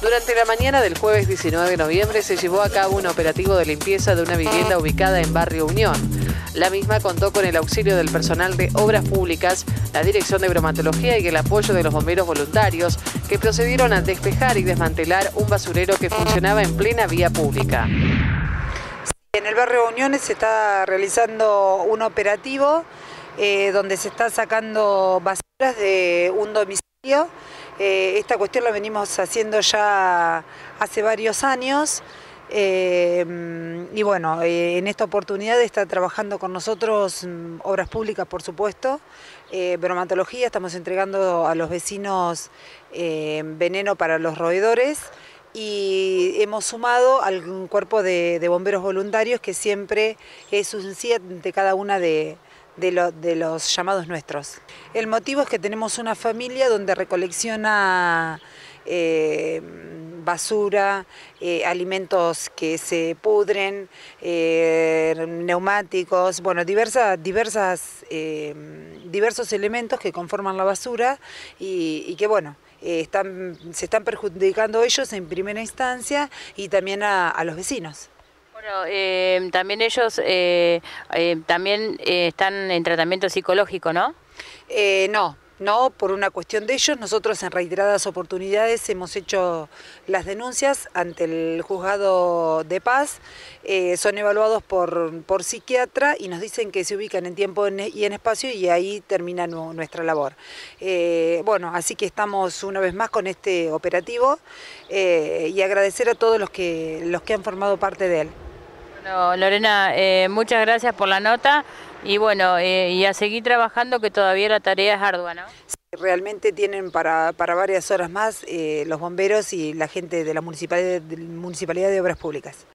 Durante la mañana del jueves 19 de noviembre se llevó a cabo un operativo de limpieza de una vivienda ubicada en Barrio Unión. La misma contó con el auxilio del personal de Obras Públicas, la Dirección de Bromatología y el apoyo de los bomberos voluntarios que procedieron a despejar y desmantelar un basurero que funcionaba en plena vía pública. En el barrio Unión se está realizando un operativo eh, donde se está sacando basuras de un domicilio eh, esta cuestión la venimos haciendo ya hace varios años. Eh, y bueno, eh, en esta oportunidad está trabajando con nosotros mm, obras públicas, por supuesto, bromatología, estamos entregando a los vecinos veneno para los roedores y hemos sumado al cuerpo de, bomberos voluntarios que siempre es un 7 de cada una de, de, de los llamados nuestros. El motivo es que tenemos una familia donde recolecciona eh, basura, eh, alimentos que se pudren, eh, neumáticos, bueno, diversas, diversos elementos que conforman la basura y, que bueno. se están perjudicando ellos en primera instancia y también a los vecinos. Bueno, em, también ellos eh, em, también eh, están en tratamiento psicológico, ¿no? Eh, no, no por una cuestión de ellos. Nosotros en reiteradas oportunidades hemos hecho las denuncias ante el juzgado de paz. son evaluados por, por, psiquiatra y nos dicen que se ubican en tiempo y en espacio y ahí termina nuestra labor. bueno, así que estamos una vez más con este operativo y agradecer a todos los que, los que han formado parte de él. Bueno, Lorena, eh, muchas gracias por la nota y bueno, eh, y a seguir trabajando que todavía la tarea es ardua, ¿no? realmente tienen para, varias horas más eh, los bomberos y la gente de la municipalidad de Obras Públicas.